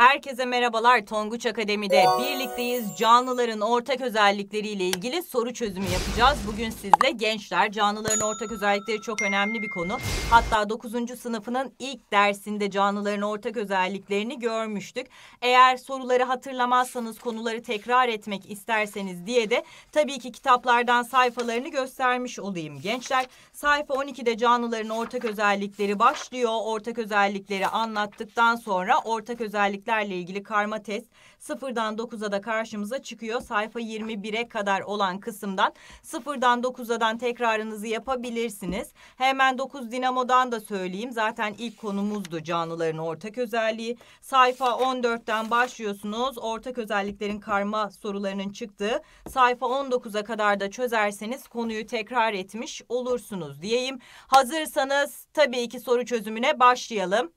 Herkese merhabalar Tonguç Akademi'de birlikteyiz. Canlıların ortak özellikleriyle ilgili soru çözümü yapacağız. Bugün sizle gençler canlıların ortak özellikleri çok önemli bir konu. Hatta 9. sınıfının ilk dersinde canlıların ortak özelliklerini görmüştük. Eğer soruları hatırlamazsanız konuları tekrar etmek isterseniz diye de tabii ki kitaplardan sayfalarını göstermiş olayım. Gençler sayfa 12'de canlıların ortak özellikleri başlıyor. Ortak özellikleri anlattıktan sonra ortak özellikler örneklerle ilgili karma test sıfırdan 9'a da karşımıza çıkıyor. Sayfa 21'e kadar olan kısımdan sıfırdan 9'dan tekrarınızı yapabilirsiniz. Hemen 9 dinamodan da söyleyeyim. Zaten ilk konumuzdu canlıların ortak özelliği. Sayfa 14'ten başlıyorsunuz. Ortak özelliklerin karma sorularının çıktığı sayfa 19'a kadar da çözerseniz konuyu tekrar etmiş olursunuz diyeyim. Hazırsanız tabii ki soru çözümüne başlayalım.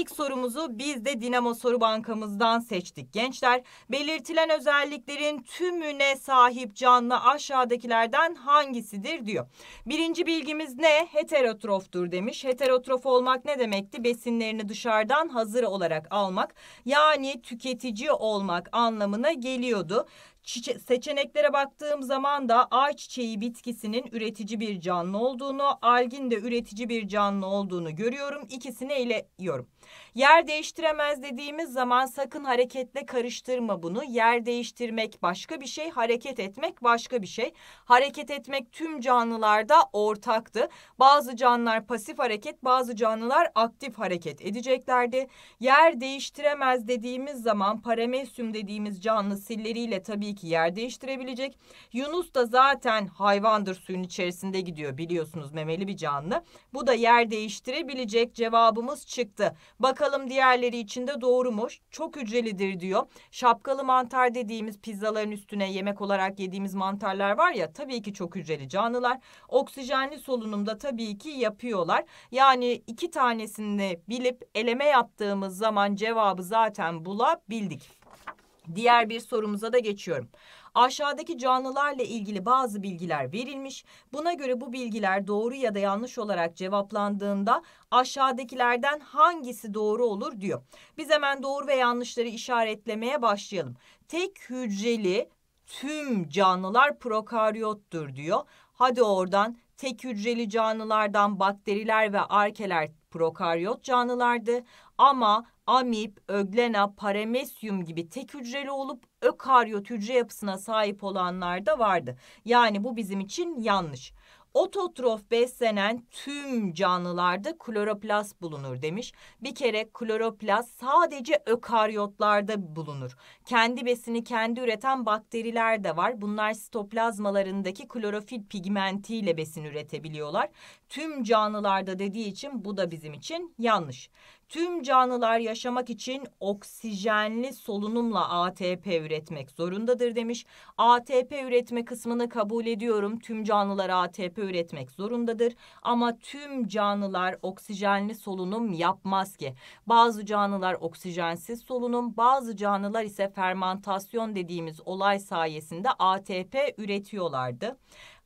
İlk sorumuzu biz de Dinamo Soru Bankamızdan seçtik gençler. Belirtilen özelliklerin tümüne sahip canlı aşağıdakilerden hangisidir diyor. Birinci bilgimiz ne? Heterotroftur demiş. Heterotrof olmak ne demekti? Besinlerini dışarıdan hazır olarak almak yani tüketici olmak anlamına geliyordu. Çiçe seçeneklere baktığım zaman da ayçiçeği bitkisinin üretici bir canlı olduğunu, algin de üretici bir canlı olduğunu görüyorum. İkisini eliyorum. Yer değiştiremez dediğimiz zaman sakın hareketle karıştırma bunu. Yer değiştirmek başka bir şey, hareket etmek başka bir şey. Hareket etmek tüm canlılarda ortaktı. Bazı canlılar pasif hareket, bazı canlılar aktif hareket edeceklerdi. Yer değiştiremez dediğimiz zaman paramesyum dediğimiz canlı silleriyle tabii ki yer değiştirebilecek. Yunus da zaten hayvandır suyun içerisinde gidiyor biliyorsunuz memeli bir canlı. Bu da yer değiştirebilecek cevabımız çıktı. Bakalım diğerleri için de doğrumuş. Çok hücrelidir diyor. Şapkalı mantar dediğimiz pizzaların üstüne yemek olarak yediğimiz mantarlar var ya tabii ki çok hücreli canlılar. Oksijenli solunumda tabii ki yapıyorlar. Yani iki tanesini bilip eleme yaptığımız zaman cevabı zaten bulabildik. Diğer bir sorumuza da geçiyorum. Aşağıdaki canlılarla ilgili bazı bilgiler verilmiş. Buna göre bu bilgiler doğru ya da yanlış olarak cevaplandığında aşağıdakilerden hangisi doğru olur diyor. Biz hemen doğru ve yanlışları işaretlemeye başlayalım. Tek hücreli tüm canlılar prokaryottur diyor. Hadi oradan tek hücreli canlılardan bakteriler ve arkeler prokaryot canlılardı ama amip, öglena, paramesyum gibi tek hücreli olup ökaryot hücre yapısına sahip olanlar da vardı. Yani bu bizim için yanlış. Ototrof beslenen tüm canlılarda kloroplast bulunur demiş. Bir kere kloroplast sadece ökaryotlarda bulunur. Kendi besini kendi üreten bakteriler de var. Bunlar sitoplazmalarındaki klorofil pigmentiyle besin üretebiliyorlar. Tüm canlılarda dediği için bu da bizim için yanlış. Tüm canlılar yaşamak için oksijenli solunumla ATP üretmek zorundadır demiş. ATP üretme kısmını kabul ediyorum. Tüm canlılar ATP üretmek zorundadır ama tüm canlılar oksijenli solunum yapmaz ki. Bazı canlılar oksijensiz solunum, bazı canlılar ise fermantasyon dediğimiz olay sayesinde ATP üretiyorlardı.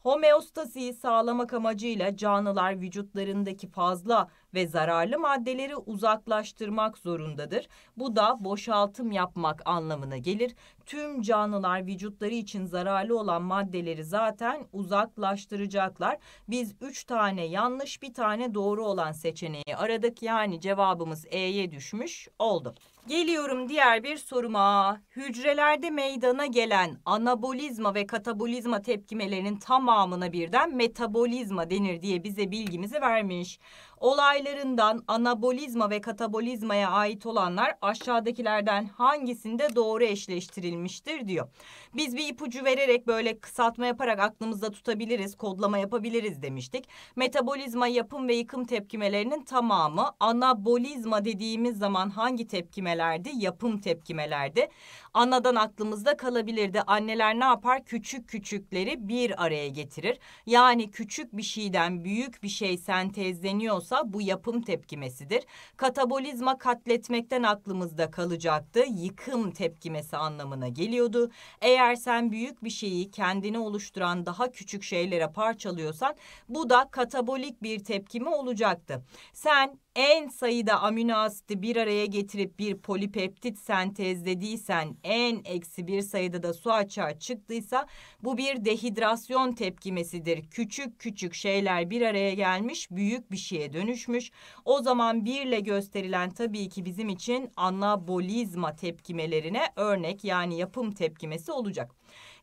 Homeostaziyi sağlamak amacıyla canlılar vücutlarındaki fazla ve zararlı maddeleri uzaklaştırmak zorundadır. Bu da boşaltım yapmak anlamına gelir. Tüm canlılar vücutları için zararlı olan maddeleri zaten uzaklaştıracaklar. Biz 3 tane yanlış bir tane doğru olan seçeneği aradık. Yani cevabımız E'ye düşmüş oldu. Geliyorum diğer bir soruma. Hücrelerde meydana gelen anabolizma ve katabolizma tepkimelerinin tamamına birden metabolizma denir diye bize bilgimizi vermiş olaylarından anabolizma ve katabolizmaya ait olanlar aşağıdakilerden hangisinde doğru eşleştirilmiştir diyor. Biz bir ipucu vererek böyle kısaltma yaparak aklımızda tutabiliriz, kodlama yapabiliriz demiştik. Metabolizma yapım ve yıkım tepkimelerinin tamamı anabolizma dediğimiz zaman hangi tepkimelerdi? Yapım tepkimelerdi. Anadan aklımızda kalabilirdi. Anneler ne yapar? Küçük küçükleri bir araya getirir. Yani küçük bir şeyden büyük bir şey sentezleniyorsa olsa bu yapım tepkimesidir. Katabolizma katletmekten aklımızda kalacaktı. Yıkım tepkimesi anlamına geliyordu. Eğer sen büyük bir şeyi kendini oluşturan daha küçük şeylere parçalıyorsan bu da katabolik bir tepkime olacaktı. Sen en sayıda amino asiti bir araya getirip bir polipeptit sentezlediysen en eksi bir sayıda da su açığa çıktıysa bu bir dehidrasyon tepkimesidir. Küçük küçük şeyler bir araya gelmiş büyük bir şeye dönüşmüş. O zaman birle gösterilen tabii ki bizim için anabolizma tepkimelerine örnek yani yapım tepkimesi olacak.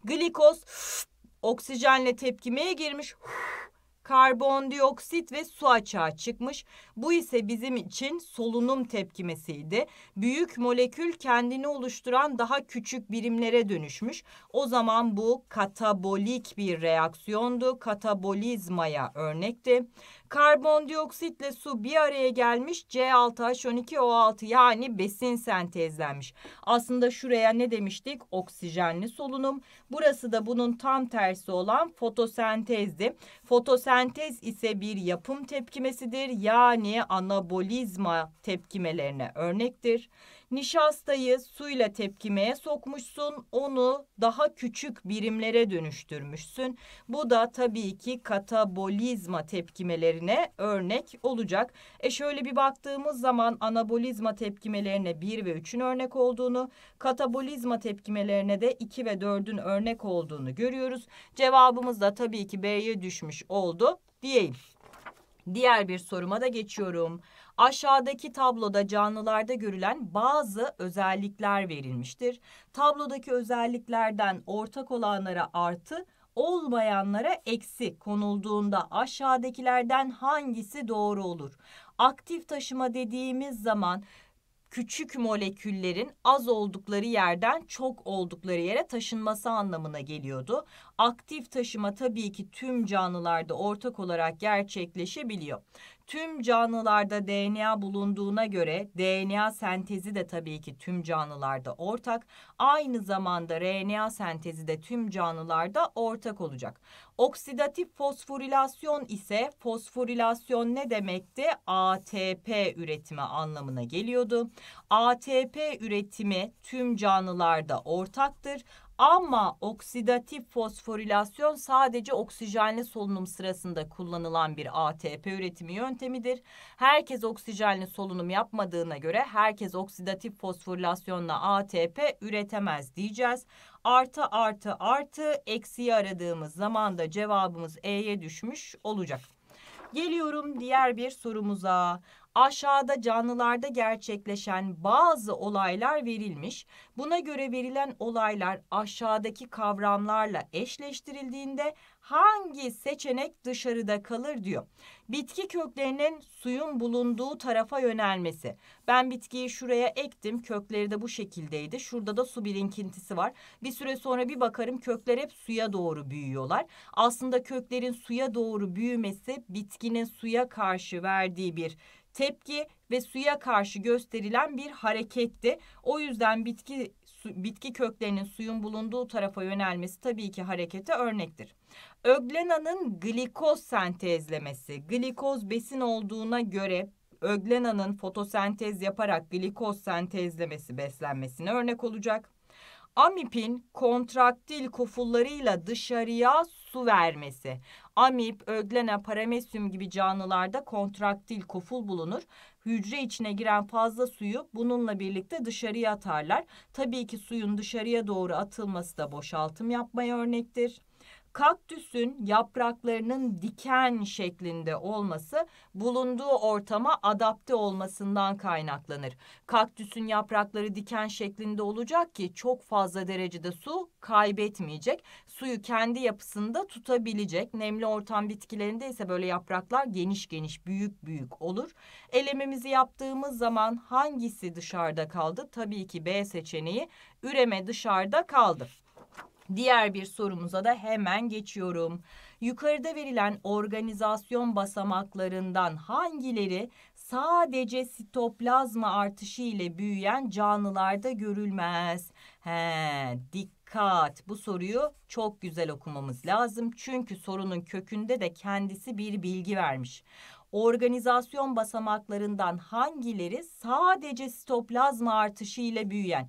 Glikoz oksijenle tepkimeye girmiş karbondioksit ve su açığa çıkmış. Bu ise bizim için solunum tepkimesiydi. Büyük molekül kendini oluşturan daha küçük birimlere dönüşmüş. O zaman bu katabolik bir reaksiyondu. Katabolizmaya örnekti. Karbondioksitle su bir araya gelmiş C6H12O6 yani besin sentezlenmiş. Aslında şuraya ne demiştik? Oksijenli solunum. Burası da bunun tam tersi olan fotosentezdi. Fotosentez ise bir yapım tepkimesidir. Yani yani anabolizma tepkimelerine örnektir. Nişastayı suyla tepkimeye sokmuşsun, onu daha küçük birimlere dönüştürmüşsün. Bu da tabii ki katabolizma tepkimelerine örnek olacak. E şöyle bir baktığımız zaman anabolizma tepkimelerine 1 ve 3'ün örnek olduğunu, katabolizma tepkimelerine de 2 ve 4'ün örnek olduğunu görüyoruz. Cevabımız da tabii ki B'ye düşmüş oldu diyeyim. Diğer bir soruma da geçiyorum. Aşağıdaki tabloda canlılarda görülen bazı özellikler verilmiştir. Tablodaki özelliklerden ortak olanlara artı, olmayanlara eksi konulduğunda aşağıdakilerden hangisi doğru olur? Aktif taşıma dediğimiz zaman küçük moleküllerin az oldukları yerden çok oldukları yere taşınması anlamına geliyordu. Aktif taşıma tabii ki tüm canlılarda ortak olarak gerçekleşebiliyor. Tüm canlılarda DNA bulunduğuna göre DNA sentezi de tabii ki tüm canlılarda ortak. Aynı zamanda RNA sentezi de tüm canlılarda ortak olacak. Oksidatif fosforilasyon ise fosforilasyon ne demekti? ATP üretimi anlamına geliyordu. ATP üretimi tüm canlılarda ortaktır. Ama oksidatif fosforilasyon sadece oksijenli solunum sırasında kullanılan bir ATP üretimi yöntemidir. Herkes oksijenli solunum yapmadığına göre herkes oksidatif fosforilasyonla ATP üretemez diyeceğiz. Artı artı artı eksiyi aradığımız zaman da cevabımız E'ye düşmüş olacak. Geliyorum diğer bir sorumuza aşağıda canlılarda gerçekleşen bazı olaylar verilmiş. Buna göre verilen olaylar aşağıdaki kavramlarla eşleştirildiğinde hangi seçenek dışarıda kalır diyor. Bitki köklerinin suyun bulunduğu tarafa yönelmesi. Ben bitkiyi şuraya ektim. Kökleri de bu şekildeydi. Şurada da su birinkintisi var. Bir süre sonra bir bakarım kökler hep suya doğru büyüyorlar. Aslında köklerin suya doğru büyümesi bitkinin suya karşı verdiği bir tepki ve suya karşı gösterilen bir hareketti. O yüzden bitki su, bitki köklerinin suyun bulunduğu tarafa yönelmesi tabii ki harekete örnektir. Öglena'nın glikoz sentezlemesi, glikoz besin olduğuna göre öglenanın fotosentez yaparak glikoz sentezlemesi beslenmesine örnek olacak. Amipin kontraktil kofullarıyla dışarıya su vermesi. Amip, öglena, paramesyum gibi canlılarda kontraktil koful bulunur. Hücre içine giren fazla suyu bununla birlikte dışarıya atarlar. Tabii ki suyun dışarıya doğru atılması da boşaltım yapmaya örnektir kaktüsün yapraklarının diken şeklinde olması bulunduğu ortama adapte olmasından kaynaklanır. Kaktüsün yaprakları diken şeklinde olacak ki çok fazla derecede su kaybetmeyecek. Suyu kendi yapısında tutabilecek. Nemli ortam bitkilerinde ise böyle yapraklar geniş geniş büyük büyük olur. Elememizi yaptığımız zaman hangisi dışarıda kaldı? Tabii ki B seçeneği üreme dışarıda kaldı. Diğer bir sorumuza da hemen geçiyorum. Yukarıda verilen organizasyon basamaklarından hangileri sadece sitoplazma artışı ile büyüyen canlılarda görülmez? He, dikkat. Bu soruyu çok güzel okumamız lazım. Çünkü sorunun kökünde de kendisi bir bilgi vermiş organizasyon basamaklarından hangileri sadece sitoplazma artışı ile büyüyen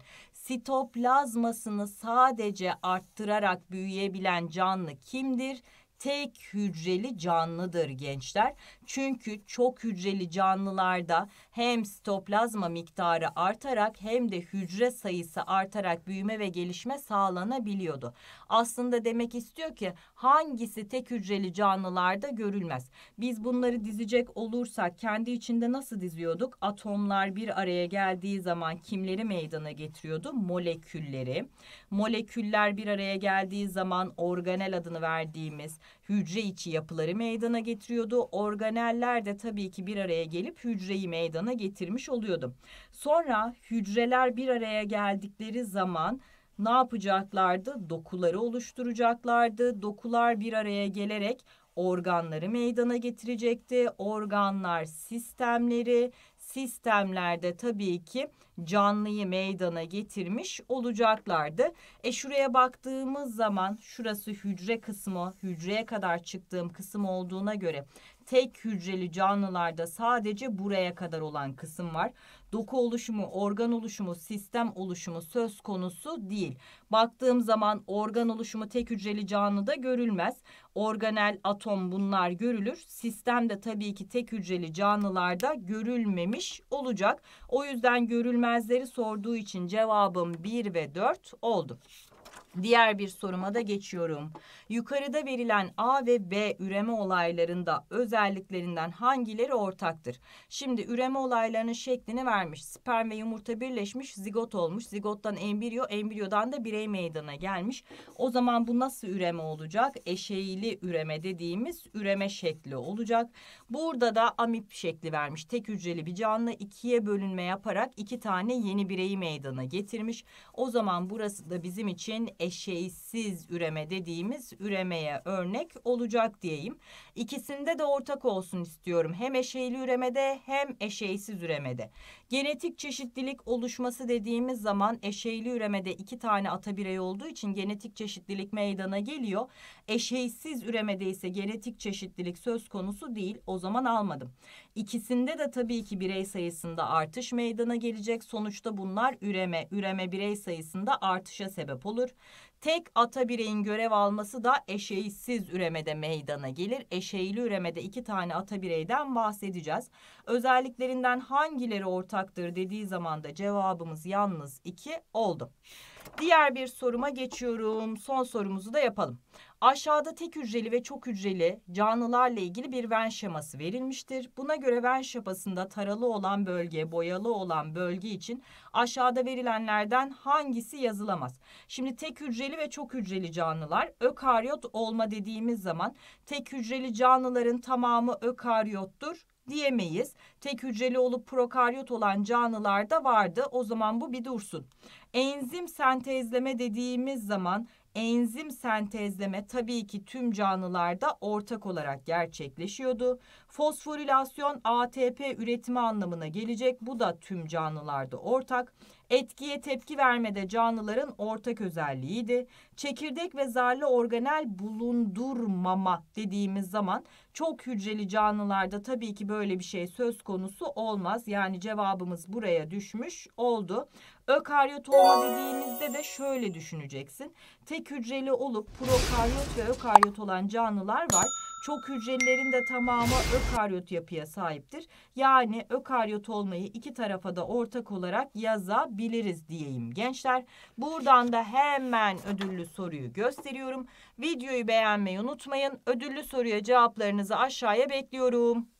sitoplazmasını sadece arttırarak büyüyebilen canlı kimdir? tek hücreli canlıdır gençler. Çünkü çok hücreli canlılarda hem sitoplazma miktarı artarak hem de hücre sayısı artarak büyüme ve gelişme sağlanabiliyordu. Aslında demek istiyor ki hangisi tek hücreli canlılarda görülmez. Biz bunları dizecek olursak kendi içinde nasıl diziyorduk? Atomlar bir araya geldiği zaman kimleri meydana getiriyordu? Molekülleri. Moleküller bir araya geldiği zaman organel adını verdiğimiz hücre içi yapıları meydana getiriyordu. Organeller de tabii ki bir araya gelip hücreyi meydana getirmiş oluyordu. Sonra hücreler bir araya geldikleri zaman ne yapacaklardı? Dokuları oluşturacaklardı. Dokular bir araya gelerek organları meydana getirecekti. Organlar sistemleri, sistemlerde tabii ki canlıyı meydana getirmiş olacaklardı. E şuraya baktığımız zaman şurası hücre kısmı, hücreye kadar çıktığım kısım olduğuna göre tek hücreli canlılarda sadece buraya kadar olan kısım var. Doku oluşumu, organ oluşumu, sistem oluşumu söz konusu değil. Baktığım zaman organ oluşumu tek hücreli canlıda görülmez. Organel, atom bunlar görülür. Sistem de tabii ki tek hücreli canlılarda görülmemiş olacak. O yüzden görülmezleri sorduğu için cevabım 1 ve 4 oldu. Diğer bir soruma da geçiyorum. Yukarıda verilen A ve B üreme olaylarında özelliklerinden hangileri ortaktır? Şimdi üreme olaylarının şeklini vermiş. Sperm ve yumurta birleşmiş, zigot olmuş. Zigottan embriyo, embriyodan da birey meydana gelmiş. O zaman bu nasıl üreme olacak? Eşeğili üreme dediğimiz üreme şekli olacak. Burada da amip şekli vermiş. Tek hücreli bir canlı ikiye bölünme yaparak iki tane yeni bireyi meydana getirmiş. O zaman burası da bizim için eşeğsiz üreme dediğimiz üremeye örnek olacak diyeyim. İkisinde de ortak olsun istiyorum. Hem eşeğli üremede hem eşeğsiz üremede. Genetik çeşitlilik oluşması dediğimiz zaman eşeğli üremede iki tane ata birey olduğu için genetik çeşitlilik meydana geliyor. Eşeğsiz üremede ise genetik çeşitlilik söz konusu değil. O zaman almadım. İkisinde de tabii ki birey sayısında artış meydana gelecek. Sonuçta bunlar üreme, üreme birey sayısında artışa sebep olur. Tek ata bireyin görev alması da eşeğsiz üremede meydana gelir. Eşeğli üremede iki tane ata bireyden bahsedeceğiz. Özelliklerinden hangileri ortaktır dediği zaman da cevabımız yalnız iki oldu. Diğer bir soruma geçiyorum. Son sorumuzu da yapalım. Aşağıda tek hücreli ve çok hücreli canlılarla ilgili bir ven şeması verilmiştir. Buna göre ven şapasında taralı olan bölge, boyalı olan bölge için aşağıda verilenlerden hangisi yazılamaz? Şimdi tek hücreli ve çok hücreli canlılar ökaryot olma dediğimiz zaman tek hücreli canlıların tamamı ökaryottur diyemeyiz. Tek hücreli olup prokaryot olan canlılar da vardı. O zaman bu bir dursun. Enzim sentezleme dediğimiz zaman enzim sentezleme tabii ki tüm canlılarda ortak olarak gerçekleşiyordu. Fosforilasyon ATP üretimi anlamına gelecek. Bu da tüm canlılarda ortak. Etkiye tepki vermede canlıların ortak özelliğiydi. Çekirdek ve zarlı organel bulundurmama dediğimiz zaman çok hücreli canlılarda tabii ki böyle bir şey söz konusu olmaz. Yani cevabımız buraya düşmüş oldu. Ökaryot olma dediğimizde de şöyle düşüneceksin. Tek hücreli olup prokaryot ve ökaryot olan canlılar var. Çok hücrelilerin de tamamı ökaryot yapıya sahiptir. Yani ökaryot olmayı iki tarafa da ortak olarak yazabiliriz diyeyim gençler. Buradan da hemen ödüllü soruyu gösteriyorum. Videoyu beğenmeyi unutmayın. Ödüllü soruya cevaplarınızı aşağıya bekliyorum.